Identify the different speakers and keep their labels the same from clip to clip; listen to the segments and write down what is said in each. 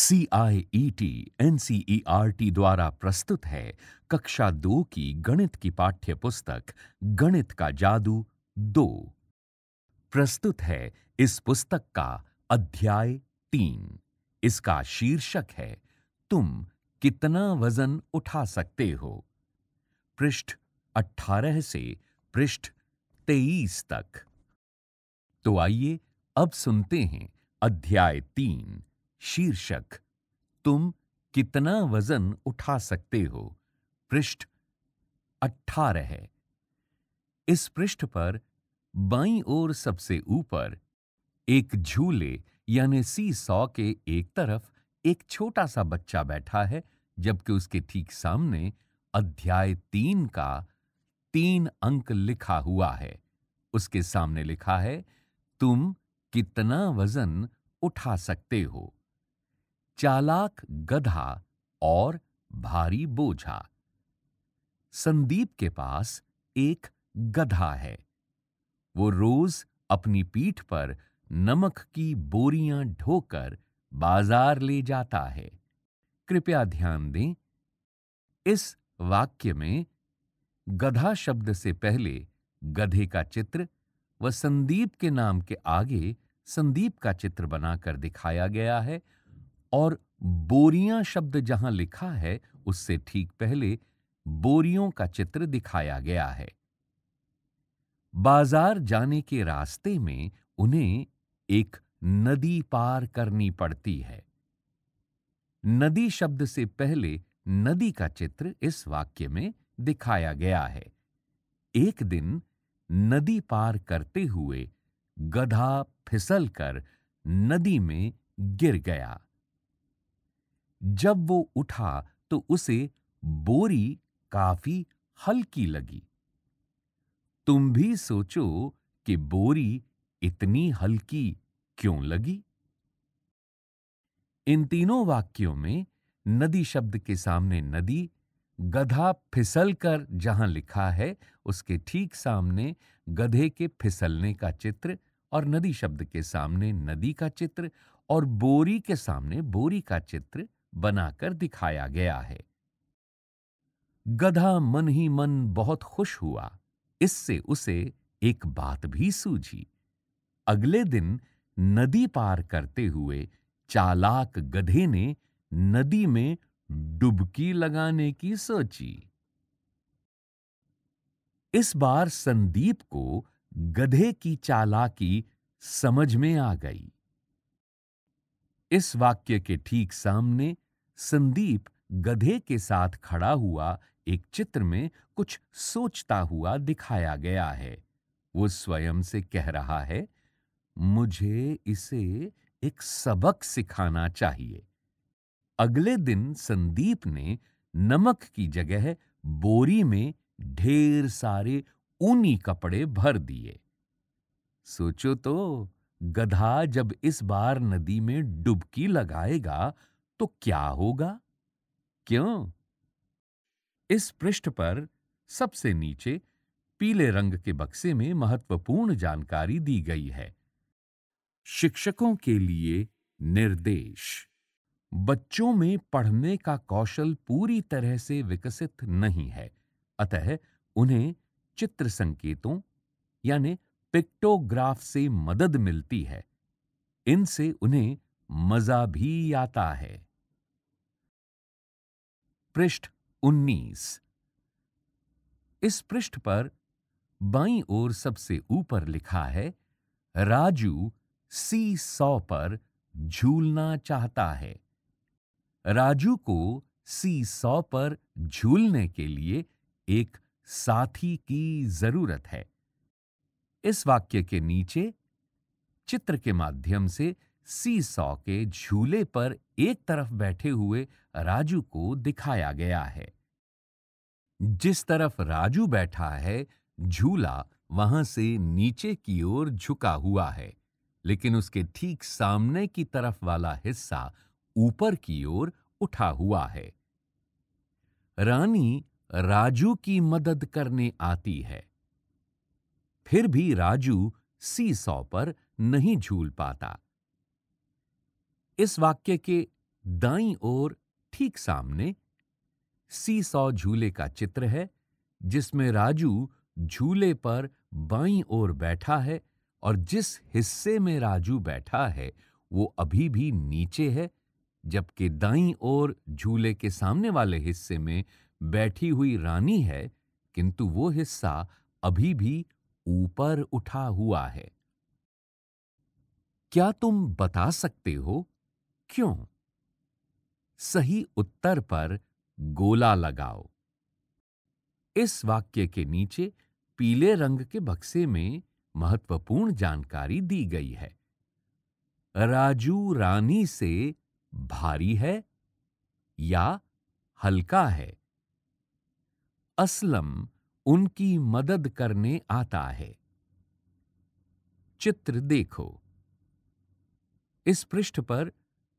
Speaker 1: C I E T N C E R T द्वारा प्रस्तुत है कक्षा दो की गणित की पाठ्य पुस्तक गणित का जादू दो प्रस्तुत है इस पुस्तक का अध्याय तीन इसका शीर्षक है तुम कितना वजन उठा सकते हो पृष्ठ अठारह से पृष्ठ तेईस तक तो आइए अब सुनते हैं अध्याय तीन शीर्षक तुम कितना वजन उठा सकते हो पृष्ठ अट्ठारह है इस पृष्ठ पर बाई ओर सबसे ऊपर एक झूले यानी सी सौ के एक तरफ एक छोटा सा बच्चा बैठा है जबकि उसके ठीक सामने अध्याय तीन का तीन अंक लिखा हुआ है उसके सामने लिखा है तुम कितना वजन उठा सकते हो चालाक गधा और भारी बोझा संदीप के पास एक गधा है वो रोज अपनी पीठ पर नमक की बोरियां ढोकर बाजार ले जाता है कृपया ध्यान दें इस वाक्य में गधा शब्द से पहले गधे का चित्र व संदीप के नाम के आगे संदीप का चित्र बनाकर दिखाया गया है और बोरियां शब्द जहां लिखा है उससे ठीक पहले बोरियों का चित्र दिखाया गया है बाजार जाने के रास्ते में उन्हें एक नदी पार करनी पड़ती है नदी शब्द से पहले नदी का चित्र इस वाक्य में दिखाया गया है एक दिन नदी पार करते हुए गधा फिसलकर नदी में गिर गया जब वो उठा तो उसे बोरी काफी हल्की लगी तुम भी सोचो कि बोरी इतनी हल्की क्यों लगी इन तीनों वाक्यों में नदी शब्द के सामने नदी गधा फिसल कर जहां लिखा है उसके ठीक सामने गधे के फिसलने का चित्र और नदी शब्द के सामने नदी का चित्र और बोरी के सामने बोरी का चित्र बनाकर दिखाया गया है गधा मन ही मन बहुत खुश हुआ इससे उसे एक बात भी सूझी अगले दिन नदी पार करते हुए चालाक गधे ने नदी में डुबकी लगाने की सोची इस बार संदीप को गधे की चालाकी समझ में आ गई इस वाक्य के ठीक सामने संदीप गधे के साथ खड़ा हुआ एक चित्र में कुछ सोचता हुआ दिखाया गया है वो स्वयं से कह रहा है मुझे इसे एक सबक सिखाना चाहिए अगले दिन संदीप ने नमक की जगह बोरी में ढेर सारे ऊनी कपड़े भर दिए सोचो तो गधा जब इस बार नदी में डुबकी लगाएगा तो क्या होगा क्यों इस पृष्ठ पर सबसे नीचे पीले रंग के बक्से में महत्वपूर्ण जानकारी दी गई है शिक्षकों के लिए निर्देश बच्चों में पढ़ने का कौशल पूरी तरह से विकसित नहीं है अतः उन्हें चित्र संकेतों यानी पिक्टोग्राफ से मदद मिलती है इनसे उन्हें मजा भी आता है पृष्ठ 19 इस पृष्ठ पर बाई ओर सबसे ऊपर लिखा है राजू सी सौ पर झूलना चाहता है राजू को सी सौ पर झूलने के लिए एक साथी की जरूरत है इस वाक्य के नीचे चित्र के माध्यम से सीसॉ के झूले पर एक तरफ बैठे हुए राजू को दिखाया गया है जिस तरफ राजू बैठा है झूला वहां से नीचे की ओर झुका हुआ है लेकिन उसके ठीक सामने की तरफ वाला हिस्सा ऊपर की ओर उठा हुआ है रानी राजू की मदद करने आती है फिर भी राजू सी सौ पर नहीं झूल पाता इस वाक्य के दाई ओर ठीक सामने सी सौ झूले का चित्र है जिसमें राजू झूले पर बाई ओर बैठा है और जिस हिस्से में राजू बैठा है वो अभी भी नीचे है जबकि दाई ओर झूले के सामने वाले हिस्से में बैठी हुई रानी है किंतु वो हिस्सा अभी भी ऊपर उठा हुआ है क्या तुम बता सकते हो क्यों सही उत्तर पर गोला लगाओ इस वाक्य के नीचे पीले रंग के बक्से में महत्वपूर्ण जानकारी दी गई है राजू रानी से भारी है या हल्का है असलम उनकी मदद करने आता है चित्र देखो इस पृष्ठ पर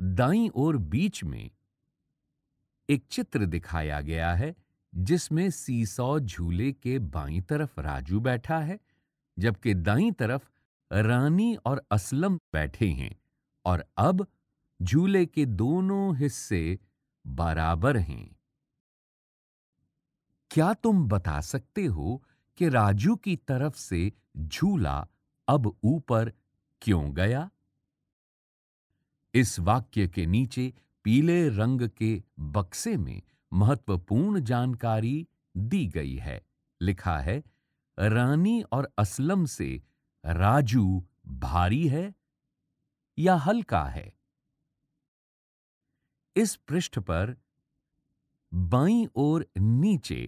Speaker 1: दाई ओर बीच में एक चित्र दिखाया गया है जिसमें सीसौ झूले के बाईं तरफ राजू बैठा है जबकि दाईं तरफ रानी और असलम बैठे हैं और अब झूले के दोनों हिस्से बराबर हैं क्या तुम बता सकते हो कि राजू की तरफ से झूला अब ऊपर क्यों गया इस वाक्य के नीचे पीले रंग के बक्से में महत्वपूर्ण जानकारी दी गई है लिखा है रानी और असलम से राजू भारी है या हल्का है इस पृष्ठ पर बाईं ओर नीचे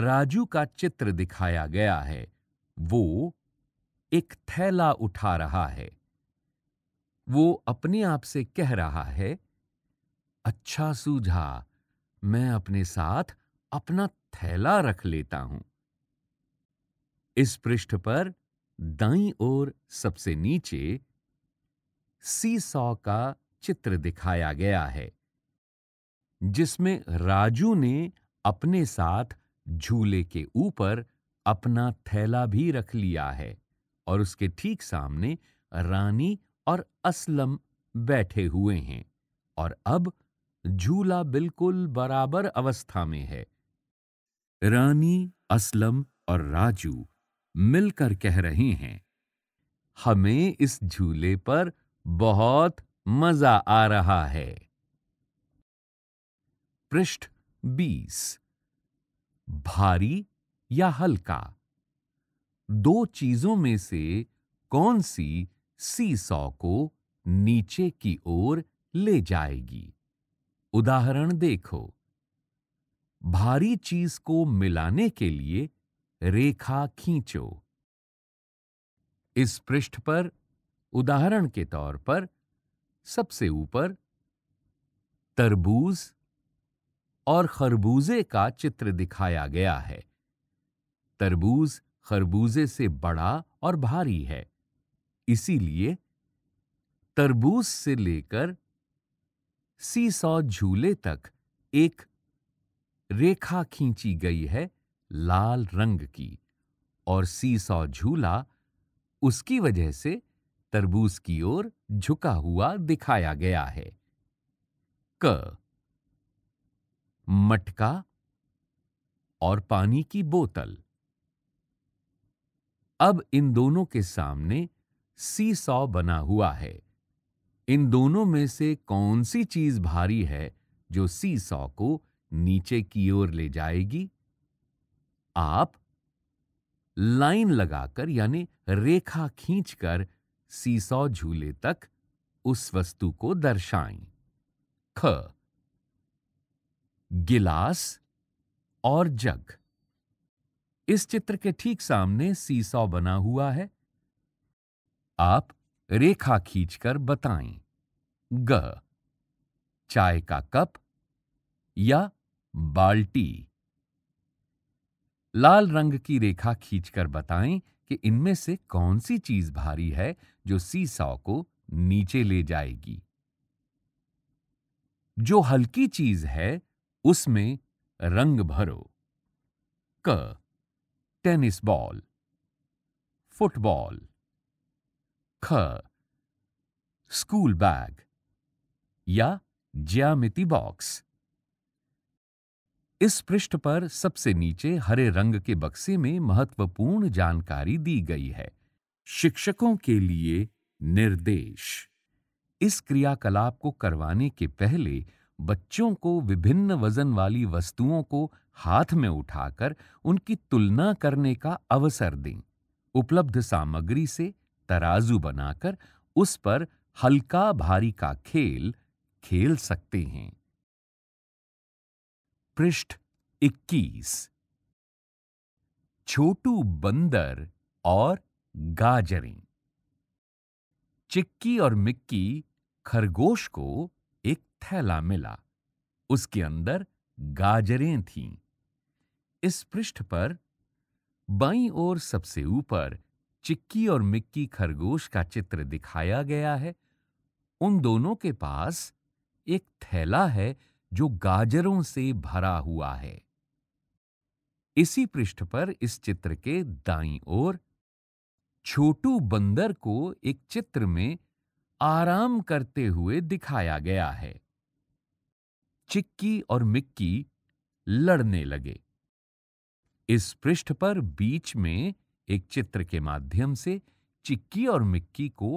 Speaker 1: राजू का चित्र दिखाया गया है वो एक थैला उठा रहा है वो अपने आप से कह रहा है अच्छा सूझा मैं अपने साथ अपना थैला रख लेता हूं इस पृष्ठ पर दाई ओर सबसे नीचे सी सॉ का चित्र दिखाया गया है जिसमें राजू ने अपने साथ झूले के ऊपर अपना थैला भी रख लिया है और उसके ठीक सामने रानी और असलम बैठे हुए हैं और अब झूला बिल्कुल बराबर अवस्था में है रानी असलम और राजू मिलकर कह रहे हैं हमें इस झूले पर बहुत मजा आ रहा है पृष्ठ 20 भारी या हल्का दो चीजों में से कौन सी सीसॉ को नीचे की ओर ले जाएगी उदाहरण देखो भारी चीज को मिलाने के लिए रेखा खींचो इस पृष्ठ पर उदाहरण के तौर पर सबसे ऊपर तरबूज और खरबूजे का चित्र दिखाया गया है तरबूज खरबूजे से बड़ा और भारी है इसीलिए तरबूज से लेकर सी सौ झूले तक एक रेखा खींची गई है लाल रंग की और सी सौ झूला उसकी वजह से तरबूज की ओर झुका हुआ दिखाया गया है क मटका और पानी की बोतल अब इन दोनों के सामने सौ बना हुआ है इन दोनों में से कौन सी चीज भारी है जो सौ को नीचे की ओर ले जाएगी आप लाइन लगाकर यानी रेखा खींचकर सौ झूले तक उस वस्तु को दर्शाएं ख गिलास और जग इस चित्र के ठीक सामने सीसौ बना हुआ है आप रेखा खींचकर बताएं ग चाय का कप या बाल्टी लाल रंग की रेखा खींचकर बताएं कि इनमें से कौन सी चीज भारी है जो सीसाओ को नीचे ले जाएगी जो हल्की चीज है उसमें रंग भरो क टेनिस बॉल फुटबॉल ख स्कूल बैग या ज्यामिति बॉक्स इस पृष्ठ पर सबसे नीचे हरे रंग के बक्से में महत्वपूर्ण जानकारी दी गई है शिक्षकों के लिए निर्देश इस क्रियाकलाप को करवाने के पहले बच्चों को विभिन्न वजन वाली वस्तुओं को हाथ में उठाकर उनकी तुलना करने का अवसर दें उपलब्ध सामग्री से तराजू बनाकर उस पर हल्का भारी का खेल खेल सकते हैं पृष्ठ 21 छोटू बंदर और गाजरें चिक्की और मिक्की खरगोश को एक थैला मिला उसके अंदर गाजरें थीं। इस पृष्ठ पर बाईं ओर सबसे ऊपर चिक्की और मिक्की खरगोश का चित्र दिखाया गया है उन दोनों के पास एक थैला है जो गाजरों से भरा हुआ है इसी पृष्ठ पर इस चित्र के दाई ओर छोटू बंदर को एक चित्र में आराम करते हुए दिखाया गया है चिक्की और मिक्की लड़ने लगे इस पृष्ठ पर बीच में एक चित्र के माध्यम से चिक्की और मिक्की को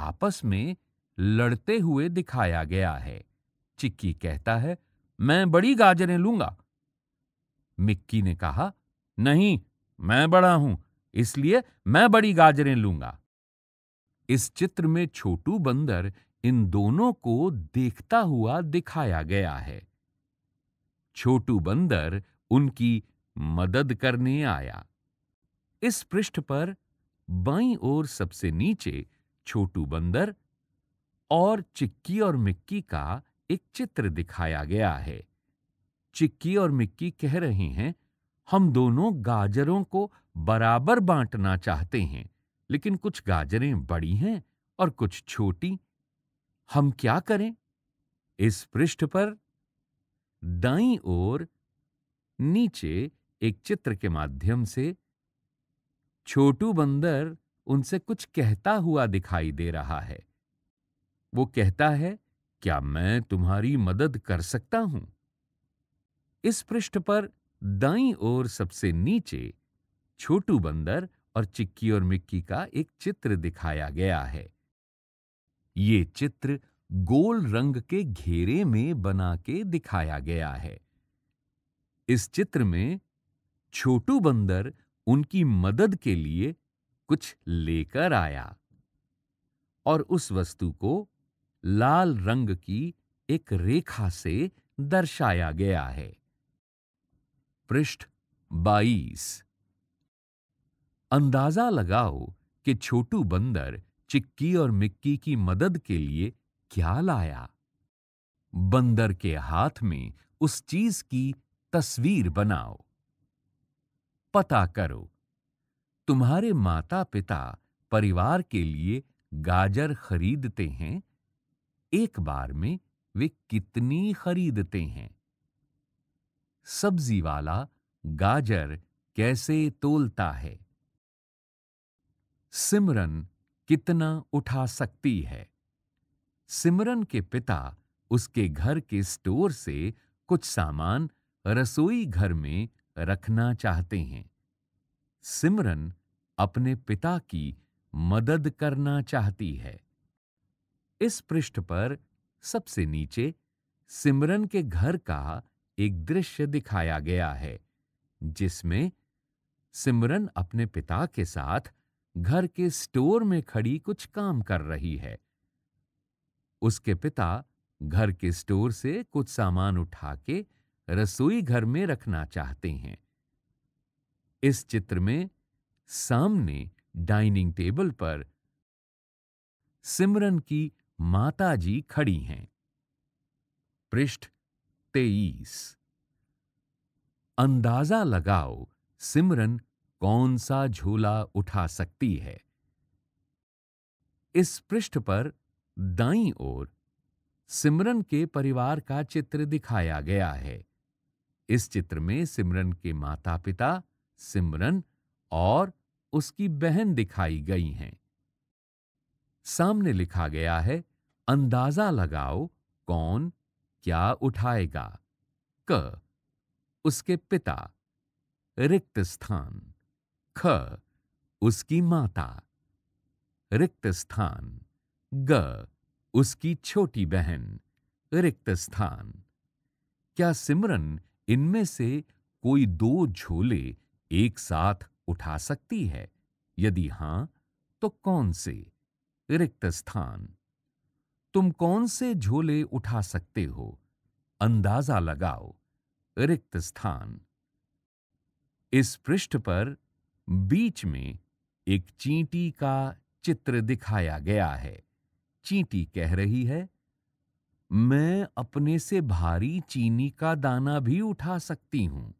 Speaker 1: आपस में लड़ते हुए दिखाया गया है चिक्की कहता है मैं बड़ी गाजरें लूंगा मिक्की ने कहा नहीं मैं बड़ा हूं इसलिए मैं बड़ी गाजरें लूंगा इस चित्र में छोटू बंदर इन दोनों को देखता हुआ दिखाया गया है छोटू बंदर उनकी मदद करने आया इस पृष्ठ पर बाई ओर सबसे नीचे छोटू बंदर और चिक्की और मिक्की का एक चित्र दिखाया गया है चिक्की और मिक्की कह रहे हैं हम दोनों गाजरों को बराबर बांटना चाहते हैं लेकिन कुछ गाजरें बड़ी हैं और कुछ छोटी हम क्या करें इस पृष्ठ पर दाई ओर नीचे एक चित्र के माध्यम से छोटू बंदर उनसे कुछ कहता हुआ दिखाई दे रहा है वो कहता है क्या मैं तुम्हारी मदद कर सकता हूं इस पृष्ठ पर दाई ओर सबसे नीचे छोटू बंदर और चिक्की और मिक्की का एक चित्र दिखाया गया है ये चित्र गोल रंग के घेरे में बना के दिखाया गया है इस चित्र में छोटू बंदर उनकी मदद के लिए कुछ लेकर आया और उस वस्तु को लाल रंग की एक रेखा से दर्शाया गया है पृष्ठ 22 अंदाजा लगाओ कि छोटू बंदर चिक्की और मिक्की की मदद के लिए क्या लाया बंदर के हाथ में उस चीज की तस्वीर बनाओ पता करो तुम्हारे माता पिता परिवार के लिए गाजर खरीदते हैं एक बार में वे कितनी खरीदते हैं सब्जी वाला गाजर कैसे तोलता है सिमरन कितना उठा सकती है सिमरन के पिता उसके घर के स्टोर से कुछ सामान रसोई घर में रखना चाहते हैं सिमरन अपने पिता की मदद करना चाहती है इस पृष्ठ पर सबसे नीचे सिमरन के घर का एक दृश्य दिखाया गया है जिसमें सिमरन अपने पिता के साथ घर के स्टोर में खड़ी कुछ काम कर रही है उसके पिता घर के स्टोर से कुछ सामान उठा के रसोई घर में रखना चाहते हैं इस चित्र में सामने डाइनिंग टेबल पर सिमरन की माताजी खड़ी हैं पृष्ठ तेईस अंदाजा लगाओ सिमरन कौन सा झोला उठा सकती है इस पृष्ठ पर दाई ओर सिमरन के परिवार का चित्र दिखाया गया है इस चित्र में सिमरन के माता पिता सिमरन और उसकी बहन दिखाई गई हैं सामने लिखा गया है अंदाजा लगाओ कौन क्या उठाएगा क उसके पिता रिक्त स्थान ख उसकी माता रिक्त स्थान ग उसकी छोटी बहन रिक्त स्थान क्या सिमरन इनमें से कोई दो झोले एक साथ उठा सकती है यदि हां तो कौन से रिक्त स्थान तुम कौन से झोले उठा सकते हो अंदाजा लगाओ रिक्त स्थान इस पृष्ठ पर बीच में एक चींटी का चित्र दिखाया गया है चींटी कह रही है मैं अपने से भारी चीनी का दाना भी उठा सकती हूं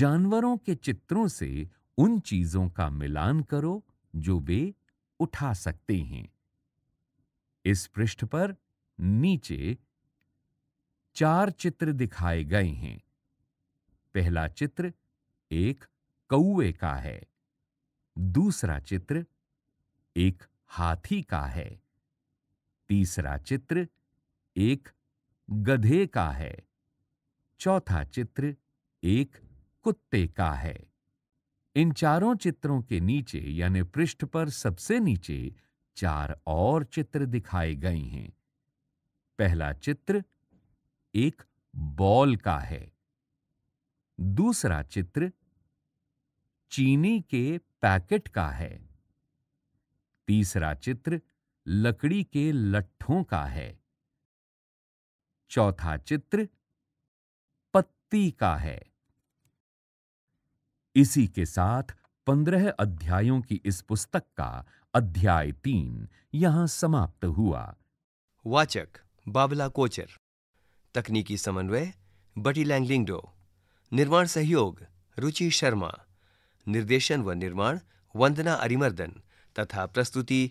Speaker 1: जानवरों के चित्रों से उन चीजों का मिलान करो जो वे उठा सकते हैं इस पृष्ठ पर नीचे चार चित्र दिखाए गए हैं पहला चित्र एक कौए का है दूसरा चित्र एक हाथी का है तीसरा चित्र एक गधे का है चौथा चित्र एक कुत्ते का है इन चारों चित्रों के नीचे यानी पृष्ठ पर सबसे नीचे चार और चित्र दिखाए गए हैं पहला चित्र एक बॉल का है दूसरा चित्र चीनी के पैकेट का है तीसरा चित्र लकड़ी के लट्ठों का है चौथा चित्र पत्ती का है इसी के साथ पंद्रह अध्यायों की इस पुस्तक का अध्याय तीन यहां समाप्त हुआ वाचक बाबला कोचर तकनीकी समन्वय बटी लैंगलिंगडो निर्माण सहयोग रुचि शर्मा निर्देशन व निर्माण वंदना अरिमर्दन तथा प्रस्तुति